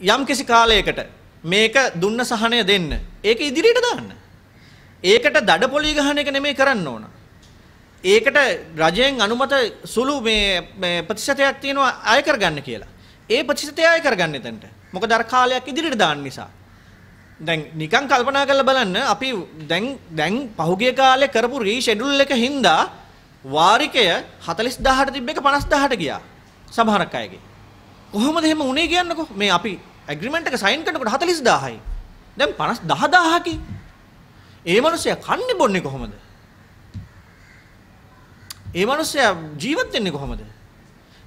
යම් කිසි කාලයකට මේක දුන්න සහනය දෙන්න. ඒක ඉදිරියට දාන්න. ඒකට දඩ පොලී ගහන එක නෙමෙයි කරන්න ඕන. ඒකට රජයෙන් අනුමත සුළු මේ ප්‍රතිශතයක් තියෙනවා අය කරගන්න කියලා. ඒ ප්‍රතිශතය අය කරගන්න එතනට. මොකද අර කාලයක් ඉදිරියට දාන්න නිසා. දැන් නිකන් කල්පනා කරලා බලන්න අපි දැන් දැන් පහුගිය කාලේ කරපු රීෂෙඩියුල් එක හින්දා වාරිකය 40000ට තිබ්බ එක 50000ට ගියා. සමහරක් අයගේ. කොහොමද එහෙම උනේ කියන්නකෝ මේ අපි ඇග්‍රීමන්ට් එක සයින් කරනකොට 40000යි දැන් 50000කින් ඒ මිනිස්සයා කන්නේ බොන්නේ කොහොමද ඒ මිනිස්සයා ජීවත් වෙන්නේ කොහොමද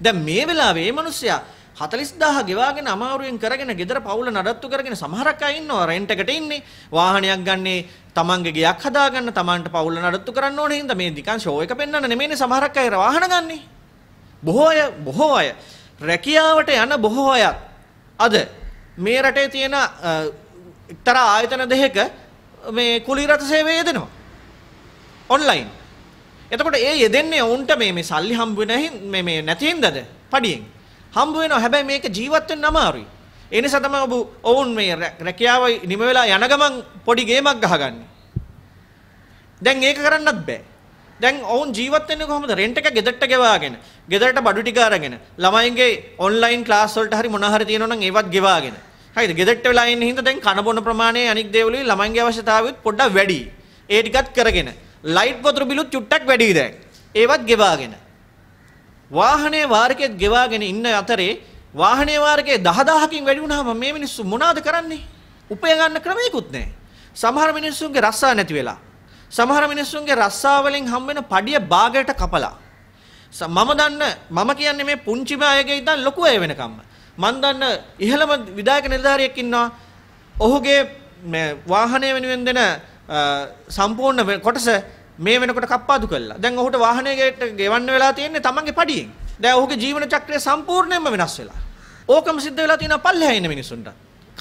දැන් මේ වෙලාවේ මේ මිනිස්සයා 40000 ගෙවාගෙන අමාරුවෙන් කරගෙන ගෙදර පවුල නඩත්තු කරගෙන සමහරක් අය ඉන්නවා රෙන්ට් එකට ඉන්නේ වාහනයක් ගන්නේ තමන්ගේ ගෙයක් හදාගන්න තමන්ට පවුල නඩත්තු කරන්න ඕනේ හින්දා මේ නිකන් ෂෝ එක පෙන්වන්න නෙමෙයිනේ සමහරක් අය වාහන ගන්නේ බොහෝ අය බොහෝ අය රැකියාවට යන බොහෝ අයත් අද මේ රටේ තියෙන එක්තරා ආයතන දෙකක මේ කුලී රථ සේවය යෙදෙනවා. ඔන්ලයින්. එතකොට ඒ යෙදෙන්නේ ඔවුන්ට මේ මේ සල්ලි හම්බ වෙන මේ මේ නැති හින්දාද? පඩියෙන්. හම්බ වෙනවා. හැබැයි මේක ජීවත් වෙන්න අමාරුයි. ඒ නිසා තමයි ඔබ ඔවුන් මේ රැකියාව නිම වෙලා යන ගමන් පොඩි ගේමක් ගහගන්නේ. දැන් ඒක කරන්නත් බෑ. දැන් ඔවුන් ජීවත් වෙන්නේ කොහොමද? රෙන්ට් එක ගෙදරට ගෙවාගෙන. ගෙදරට බඩු ටික අරගෙන. ළමයින්ගේ ඔන්ලයින් ක්ලාස් වලට හරි මොනවා හරි තියෙනවා නම් ඒවත් ගෙවාගෙන. හරිද? ගෙදරට වෙලා ඉන්න හින්දා දැන් කන බොන ප්‍රමාණය අනික් දේවල් වලින් ළමයින්ගේ අවශ්‍යතාවයත් පොඩ්ඩක් වැඩි. ඒ ටිකත් කරගෙන. ලයිට් වතුර බිලුත් චුට්ටක් වැඩි දැන්. ඒවත් ගෙවාගෙන. වාහනේ වාරකෙත් ගෙවාගෙන ඉන්න අතරේ වාහනේ වාරකේ 10000කින් වැඩි වුණාම මේ මිනිස්සු මොනවද කරන්නේ? උපය ගන්න ක්‍රමයකුත් නැහැ. සමහර මිනිස්සුන්ගේ රස්සා නැති වෙලා සමහර මිනිස්සුන්ගේ රස්සා වලින් හම්බෙන පඩිය බාගයට කපලා. මම දන්න මම කියන්නේ මේ පුංචි අයගේ ඉඳන් ලොකු අය වෙනකම්ම. මම දන්න ඉහළම විධායක නිලධාරියෙක් ඉන්නවා. ඔහුගේ මේ වාහනය වෙනුවෙන් දෙන සම්පූර්ණ කොටස මේ වෙනකොට කප්පාදු කළා. දැන් ඔහුට වාහනේ ගෙවන්න වෙලා තියෙන්නේ තමන්ගේ පඩියෙන්. දැන් ඔහුගේ ජීවන චක්‍රය සම්පූර්ණයෙන්ම වෙනස් වෙලා. ඕකම සිද්ධ වෙලා තියෙනවා පල්ලෙහා ඉන්න මිනිසුන්ට.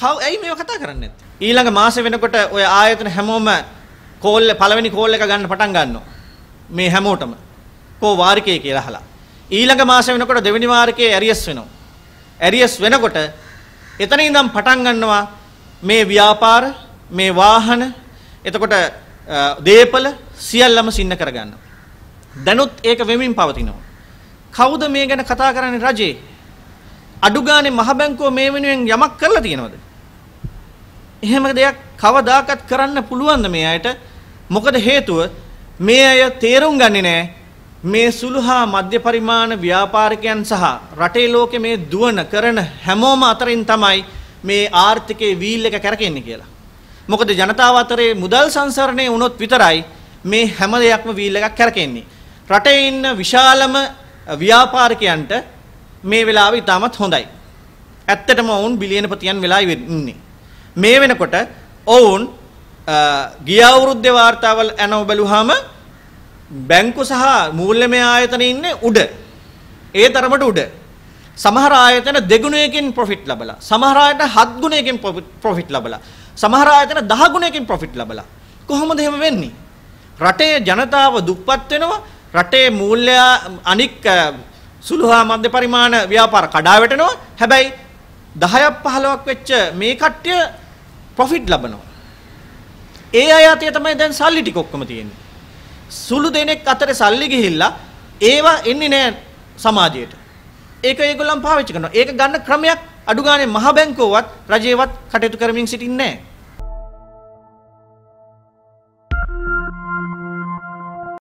කව් ඇයි මේව කතා කරන්නේ නැත්තේ? ඊළඟ මාසෙ වෙනකොට ඔය ආයතන හැමෝම කෝල් පළවෙනි කෝල් එක ගන්න පටන් ගන්නවා. මේ හැමෝටම. කෝ වාරිකය කියලා අහලා. ඊළඟ මාසෙ වෙනකොට දෙවෙනි වාරිකයේ ඇරියස් වෙනවා. ඇරියස් වෙනකොට එතන ඉඳන් පටන් ගන්නවා මේ ව්‍යාපාර, මේ වාහන, එතකොට දේපල සියල්ලම සින්න කරගන්නවා. දැනුත් ඒක වෙමින් පවතිනවා. කවුද මේ ගැන කතා කරන්නේ රජේ? අඩු ගානේ මහ බැංකුව මේ වෙනුවෙන් යමක් කරලා තියෙනවද? එහෙම දෙයක් කවදාකවත් කරන්න පුළුවන්ද මේ අයට? මොකද හේතුව මේ අය තේරුම් ගන්නේ නැහැ මේ සුළු හා මධ්‍ය පරිමාණ ව්‍යාපාරිකයන් සහ රටේ ලෝකේ මේ දුවන කරන හැමෝම අතරින් තමයි මේ ආර්ථිකයේ වීල් එක කැරකෙන්නේ කියලා. මොකද ජනතාව අතරේ මුදල් සංසරණය වුණොත් විතරයි මේ හැම දෙයක්ම වීල් එකක් කැරකෙන්නේ. රටේ ඉන්න විශාලම ව්‍යාපාරිකයන්ට මේ වෙලාව ඉතාමත් හොඳයි. ඇත්තටම ඔවුන් බිලියනපතියන් වෙලා ඉන්නේ. මේ වෙනකොට ඔවුන් ගිය අවුරුද්දේ වාර්තාවල් ඇනව බැලුවාම බැංකු සහ මූල්‍යමය ආයතන ඉන්නේ උඩ. ඒ තරමට උඩ. සමහර ආයතන දෙගුණයකින් ප්‍රොෆිට් ලබලා සමහර ආයතන හත් ගුණයකින් ප්‍රොෆිට් ලබලා සමහර ආයතන දහ ගුණයකින් ප්‍රොෆිට් ලබලා කොහොමද එහෙම වෙන්නේ රටේ ජනතාව දුප්පත් වෙනවා රටේ මූල්‍ය අනික් සුළුහා මධ්‍ය පරිමාණ ව්‍යාපාර කඩා වැටෙනවා හැබැයි 10ක් 15ක් වෙච්ච මේ කට්ටිය ප්‍රොෆිට් ලබනවා ඒ අය අතේ තමයි දැන් සල්ලි ටික ඔක්කොම තියෙන්නේ. සුළු දෙනෙක් අතර සල්ලි ගිහිල්ලා ඒවා එන්නේ නැහැ සමාජයට. ඒක ඒගොල්ලන් පාවිච්චි කරනවා. ඒක ගන්න ක්‍රමයක් අඩු ගානේ මහ බැංකුවවත් රජේවත් කටයුතු කරමින් සිටින්නේ නැහැ.